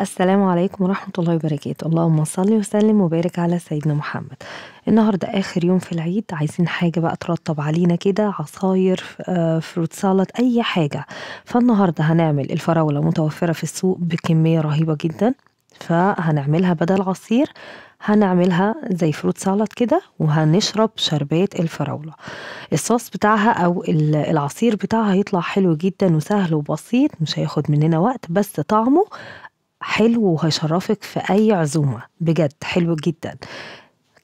السلام عليكم ورحمة الله وبركاته اللهم صل وسلم وبارك على سيدنا محمد النهاردة آخر يوم في العيد عايزين حاجة بقى ترطب علينا كده عصاير فروت آه، سالت أي حاجة فالنهاردة هنعمل الفراولة متوفرة في السوق بكمية رهيبة جدا فهنعملها بدل عصير هنعملها زي فروت سالت كده وهنشرب شربات الفراولة الصوص بتاعها او العصير بتاعها هيطلع حلو جدا وسهل وبسيط مش هياخد مننا وقت بس طعمه حلو وهيشرفك في أي عزومة بجد حلو جدا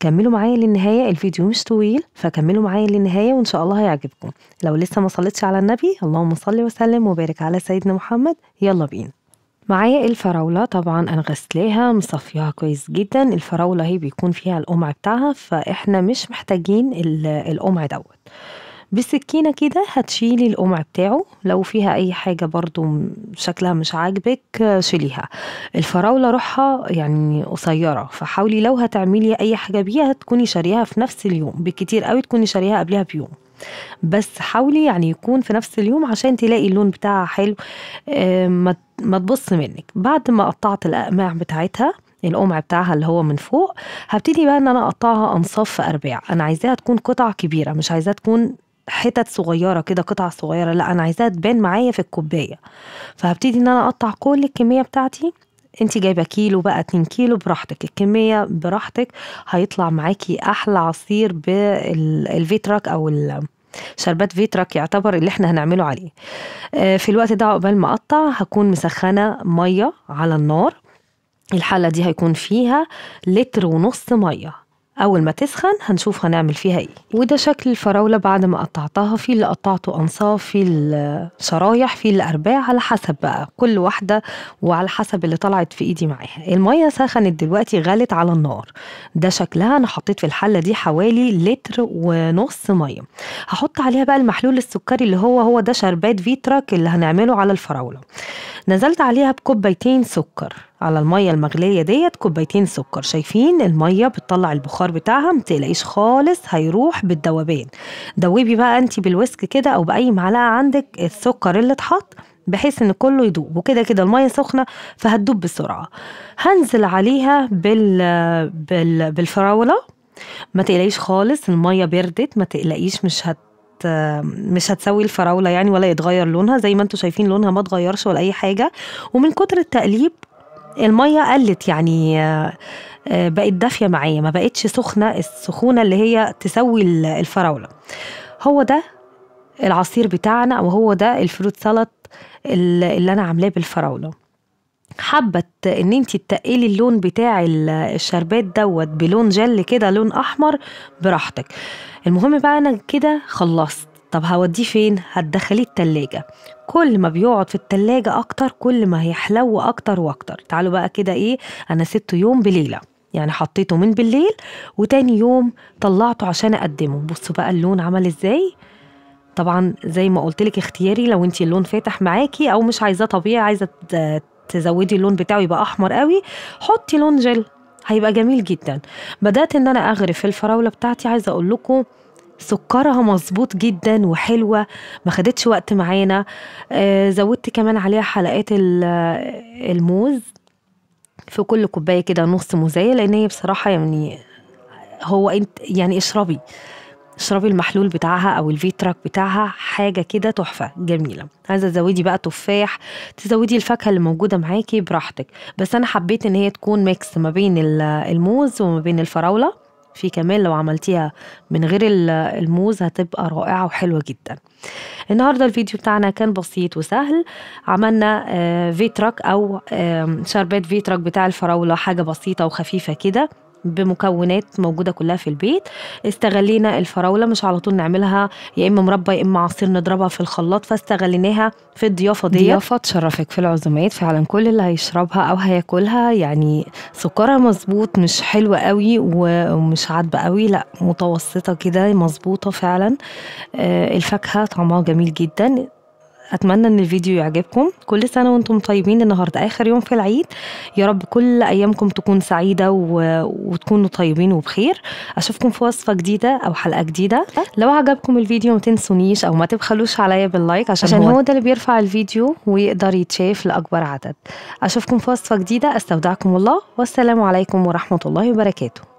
كملوا معايا للنهاية الفيديو مش طويل فكملوا معايا للنهاية وإن شاء الله هيعجبكم لو لسه ما صليتش على النبي اللهم صل وسلم وبارك على سيدنا محمد يلا بينا معايا الفراولة طبعا أنا غسلاها مصفياها كويس جدا الفراولة هي بيكون فيها القمع بتاعها فإحنا مش محتاجين القمع دوت بالسكينة كده هتشيلي القمع بتاعه لو فيها أي حاجة برضو شكلها مش عاجبك شيليها الفراولة روحها يعني قصيرة فحاولي لو هتعملي أي حاجة بيها تكوني شاريها في نفس اليوم بكتير قوي تكوني شاريها قبلها بيوم بس حاولي يعني يكون في نفس اليوم عشان تلاقي اللون بتاعها حلو آه، ما تبص منك بعد ما قطعت الاقماع بتاعتها القمع بتاعها اللي هو من فوق هبتدي بقى ان انا اقطعها انصاف في ارباع انا عايزاها تكون قطع كبيره مش عايزاها تكون حتت صغيره كده قطع صغيره لا انا عايزاها تبان معايا في الكوبايه فهبتدي ان انا اقطع كل الكميه بتاعتي انت جايبه كيلو بقى 2 كيلو براحتك الكميه براحتك هيطلع معاكي احلى عصير بالفيتراك او شربات فيتراك يعتبر اللي احنا هنعمله عليه آه، في الوقت ده عقبال ما اقطع هكون مسخنه ميه على النار الحله دي هيكون فيها لتر ونص ميه أول ما تسخن هنشوف هنعمل فيها إيه وده شكل الفراولة بعد ما قطعتها في اللي قطعته أنصاف في الشرايح في الأرباع على حسب بقى كل واحدة وعلى حسب اللي طلعت في إيدي معاها المية سخنت دلوقتي غلت على النار ده شكلها أنا حطيت في الحلة دي حوالي لتر ونص مية هحط عليها بقى المحلول السكري اللي هو هو ده شربات فيتراك اللي هنعمله على الفراولة نزلت عليها بكوبايتين سكر على المية المغلية ديت كوبايتين سكر شايفين المية بتطلع البخار بتاعها متقلقيش خالص هيروح بالدوبان دوبي بقى انت بالويسك كده او بأي معلقة عندك السكر اللي اتحط بحيث ان كله يدوب وكده كده الميه سخنه فهتدوب بسرعه هنزل عليها بال, بال... بالفراوله ما تقلقيش خالص الميه بردت ما تقلقيش مش هت مش هتسوي الفراوله يعني ولا يتغير لونها زي ما انتم شايفين لونها ما اتغيرش ولا اي حاجه ومن كتر التقليب المية قلت يعني آه، آه، بقت دافية معايا ما بقتش سخنة السخونة اللي هي تسوي الفراولة هو ده العصير بتاعنا وهو ده الفروت سلط اللي أنا عاملاه بالفراولة حبت ان انت تقلي اللون بتاع الشربات دوت بلون جل كده لون احمر براحتك المهم بقى انا كده خلصت طب هوديه فين هتدخليه التلاجة كل ما بيقعد في التلاجة أكتر كل ما هيحلو أكتر وأكتر تعالوا بقى كده إيه أنا سبته يوم بليلة يعني حطيته من بالليل وتاني يوم طلعته عشان أقدمه بصوا بقى اللون عمل إزاي طبعا زي ما قلت لك اختياري لو انت اللون فاتح معاكي او مش عايزاه طبيعي عايزه تزودي اللون بتاعه يبقى احمر قوي حطي لون جل هيبقى جميل جدا بدات ان انا اغرف الفراوله بتاعتي عايزه اقول لكم سكرها مظبوط جدا وحلوه ما خدتش وقت معانا آه، زودت كمان عليها حلقات الموز في كل كوبايه كده نص موزيه لان هي بصراحه يعني هو انت يعني اشربي اشربي المحلول بتاعها او الفيتراك بتاعها حاجه كده تحفه جميله عايزه تزودي بقى تفاح تزودي الفاكهه اللي موجوده معاكي براحتك بس انا حبيت ان هي تكون ميكس ما بين الموز وما بين الفراوله في كمان لو عملتيها من غير الموز هتبقى رائعة وحلوة جدا النهاردة الفيديو بتاعنا كان بسيط وسهل عملنا آه، فيترك أو شربات فيترك بتاع الفراولة حاجة بسيطة وخفيفة كده بمكونات موجوده كلها في البيت استغلينا الفراوله مش على طول نعملها يا اما مربى يا اما عصير نضربها في الخلاط فاستغليناها في الضيافه دي ضيافه تشرفك في العزومات فعلا كل اللي هيشربها او هياكلها يعني سكرها مظبوط مش حلوه قوي ومش عذبه قوي لا متوسطه كده مظبوطه فعلا آه، الفاكهه طعمها جميل جدا اتمنى ان الفيديو يعجبكم كل سنه وانتم طيبين النهارده اخر يوم في العيد يا رب كل ايامكم تكون سعيده و... وتكونوا طيبين وبخير اشوفكم في وصفه جديده او حلقه جديده لو عجبكم الفيديو ما تنسونيش او ما تبخلوش عليا باللايك عشان, عشان هو, هو ده اللي بيرفع الفيديو ويقدر يتشاف لاكبر عدد اشوفكم في وصفه جديده استودعكم الله والسلام عليكم ورحمه الله وبركاته